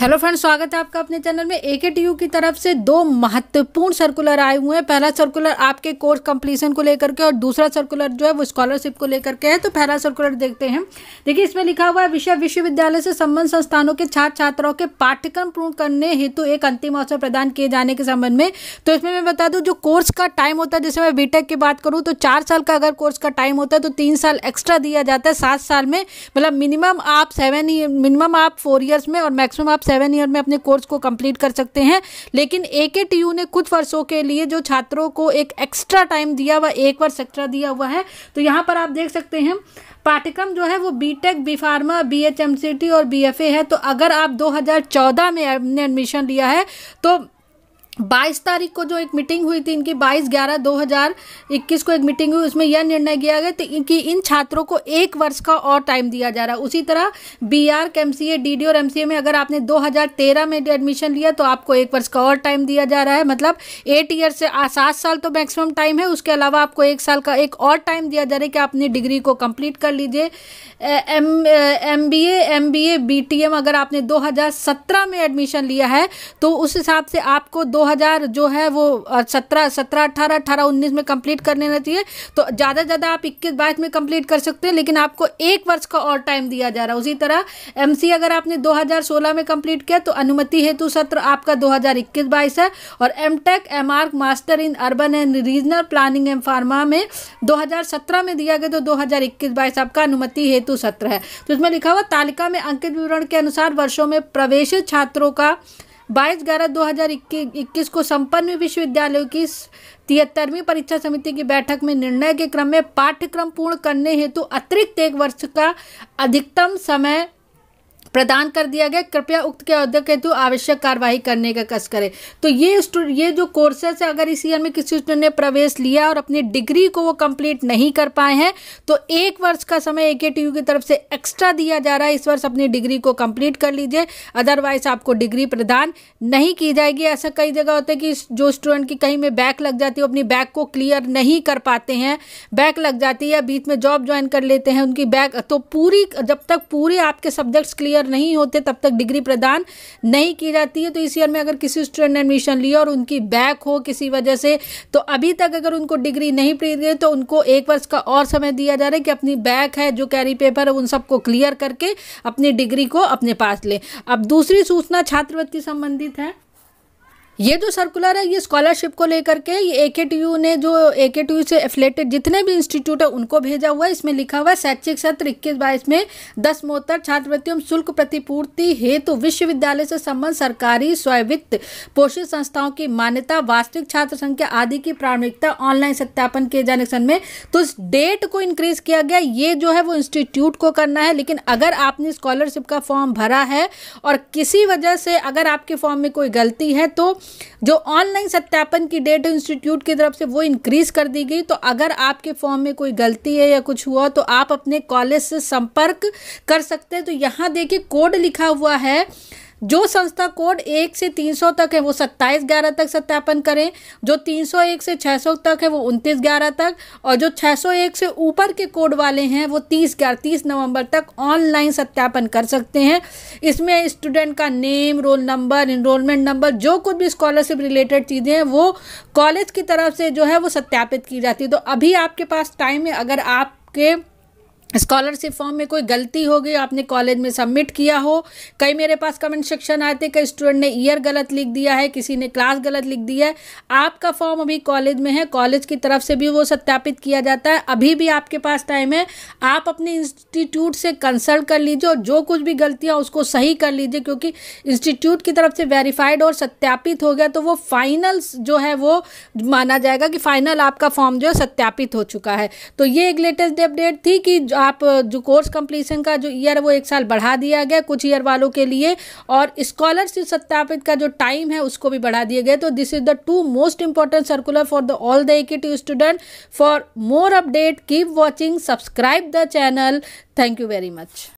hello friends स्वागत है आपका अपने चैनल में ए की तरफ से दो महत्वपूर्ण सर्कुलर आए हुए हैं पहला सर्कुलर आपके कोर्स कंप्लीशन को लेकर के और दूसरा सर्कुलर जो है वो स्कॉलरशिप को लेकर के है तो पहला सर्कुलर देखते हैं देखिए इसमें लिखा हुआ है विषय विश्वविद्यालय से संबंध संस्थानों के छात्र छात्राओं के पाठ्यक्रम पूर्ण करने हेतु एक अंतिम अवसर प्रदान किए जाने के संबंध में तो इसमें मैं बता दूँ जो कोर्स का टाइम होता है जैसे मैं बी की बात करूँ तो चार साल का अगर कोर्स का टाइम होता है तो तीन साल एक्स्ट्रा दिया जाता है सात साल में मतलब मिनिमम आप सेवन मिनिमम आप फोर ईयर्स में और मैक्सिमम आप सेवन ईयर में अपने कोर्स को कंप्लीट कर सकते हैं लेकिन ए के टी यू ने कुछ वर्षों के लिए जो छात्रों को एक एक्स्ट्रा टाइम दिया हुआ एक वर्ष एक्स्ट्रा दिया हुआ है तो यहाँ पर आप देख सकते हैं पाठ्यक्रम जो है वो B tech B pharma B H M C T और बी एफ ए है तो अगर आप दो हज़ार चौदह में एडमिशन लिया है तो बाईस तारीख को जो एक मीटिंग हुई थी इनकी बाईस ग्यारह दो हज़ार इक्कीस को एक मीटिंग हुई उसमें यह निर्णय किया गया तो कि इन छात्रों को एक वर्ष का और टाइम दिया जा रहा है उसी तरह B R M C A D D और एम सी ए में अगर आपने दो हज़ार तेरह में एडमिशन लिया तो आपको एक वर्ष का और टाइम दिया जा रहा है मतलब एट ईयर से सात साल तो मैक्सिमम टाइम है उसके अलावा आपको एक साल का एक और टाइम दिया जा रहा है कि आपने डिग्री को कम्प्लीट कर लीजिए M M B A M B A B T M अगर आपने दो हज़ार सत्रह में एडमिशन लिया है तो उस हिसाब से आपको दो 2000 जो है वो 17 सत्रह 18 अठारह उन्नीस में कंप्लीट करने रहती है तो ज़्यादा से ज़्यादा आप इक्कीस बाईस में कंप्लीट कर सकते हैं लेकिन आपको एक वर्ष का और टाइम दिया जा रहा है उसी तरह एम अगर आपने दो में कंप्लीट किया तो अनुमति हेतु सत्र आपका दो हज़ार है और M tech M master in urban and regional planning and pharma में 2017 में दिया गया तो 2021 हज़ार आपका अनुमति हेतु सत्र है तो इसमें लिखा हुआ तालिका में अंकित विवरण के अनुसार वर्षों में प्रवेश छात्रों का बाईस ग्यारह दो हजार इक्कीस को संपन्न विश्वविद्यालयों की तिहत्तरवीं परीक्षा समिति की बैठक में निर्णय के क्रम में पाठ्यक्रम पूर्ण करने हेतु अतिरिक्त एक वर्ष का अधिकतम समय प्रदान कर दिया गया कृपया उक्त के अध्यक्ष हेतु आवश्यक कार्यवाही करने का कष्ट करे तो ये ये जो कोर्सेस है अगर इस ईयर में किसी स्टूडेंट ने प्रवेश लिया और अपनी डिग्री को वो कंप्लीट नहीं कर पाए हैं तो एक वर्ष का समय ए के की तरफ से एक्स्ट्रा दिया जा रहा है इस वर्ष अपनी डिग्री को कंप्लीट कर लीजिए अदरवाइज आपको डिग्री प्रदान नहीं की जाएगी ऐसा कई जगह होता है कि जो स्टूडेंट की कहीं में बैक लग जाती है अपनी बैक को क्लियर नहीं कर पाते हैं बैक लग जाती है बीच में जॉब ज्वाइन कर लेते हैं उनकी बैक तो पूरी जब तक पूरे आपके सब्जेक्ट्स क्लियर पात्र नहीं होते तब तक डिग्री प्रदान नहीं की जाती है तो इस ईयर में अगर किसी स्टूडेंट ने एडमिशन लिया और उनकी बैक हो किसी वजह से तो अभी तक अगर उनको डिग्री नहीं पड़ी गई तो उनको एक वर्ष का और समय दिया जा रहा है कि अपनी बैक है जो कैरी पेपर है उन सबको क्लियर करके अपनी डिग्री को अपने पास लें अब दूसरी सूचना छात्रवृत्ति संबंधित है ये जो सर्कुलर है ये स्कॉलरशिप को लेकर के ये ए के टी यू ने जो ए के टी यू से एफिलेटेड जितने भी इंस्टीट्यूट है उनको भेजा हुआ है इसमें लिखा हुआ है शैक्षिक सत्र इक्कीस बाईस में दस मोहत्तर छात्रवृत्ति एवं शुल्क प्रतिपूर्ति हेतु तो विश्वविद्यालय से संबंध सरकारी स्वयवित्त पोषित संस्थाओं की मान्यता वास्तविक छात्र संख्या आदि की प्राथमिकता ऑनलाइन सत्यापन किए जाने के में तो इस डेट को इंक्रीज किया गया ये जो है वो इंस्टीट्यूट को करना है लेकिन अगर आपने स्कॉलरशिप का फॉर्म भरा है और किसी वजह से अगर आपके फॉर्म में कोई गलती है तो जो ऑनलाइन सत्यापन की डेट इंस्टीट्यूट की तरफ से वो इंक्रीज कर दी गई तो अगर आपके फॉर्म में कोई गलती है या कुछ हुआ तो आप अपने कॉलेज से संपर्क कर सकते हैं तो यहाँ देखिए कोड लिखा हुआ है जो संस्था कोड एक से तीन सौ तक है वो सत्ताईस ग्यारह तक सत्यापन करें जो तीन सौ एक से छः सौ तक है वो उनतीस ग्यारह तक और जो छः सौ एक से ऊपर के कोड वाले हैं वो तीस ग्यारह तीस नवंबर तक ऑनलाइन सत्यापन कर सकते हैं इसमें स्टूडेंट का name roll number enrolment number जो कुछ भी स्कॉलरशिप रिलेटेड चीज़ें हैं वो कॉलेज की तरफ से जो है वो सत्यापित की जाती है तो अभी आपके पास टाइम है अगर आपके स्कॉलरशिप फॉर्म में कोई गलती हो गई आपने कॉलेज में सबमिट किया हो कई मेरे पास कमेंट सेक्शन आए थे कई स्टूडेंट ने ईयर गलत लिख दिया है किसी ने क्लास गलत लिख दिया है आपका फॉर्म अभी कॉलेज में है कॉलेज की तरफ से भी वो सत्यापित किया जाता है अभी भी आपके पास टाइम है आप अपने इंस्टीट्यूट से कंसल्ट कर लीजिए और जो कुछ भी गलतियाँ उसको सही कर लीजिए क्योंकि इंस्टीट्यूट की तरफ से वेरीफाइड और सत्यापित हो गया तो वो फाइनल जो है वो माना जाएगा कि फाइनल आपका फॉर्म जो है सत्यापित हो चुका है तो ये एक लेटेस्ट अपडेट थी कि आप जो कोर्स कंप्लीसन का जो ईयर वो एक साल बढ़ा दिया गया कुछ ईयर वालों के लिए और स्कॉलरशिप सत्यापित का जो टाइम है उसको भी बढ़ा दिया गया तो this is the two most important circular for the all the active student for more update keep watching subscribe the channel thank you very much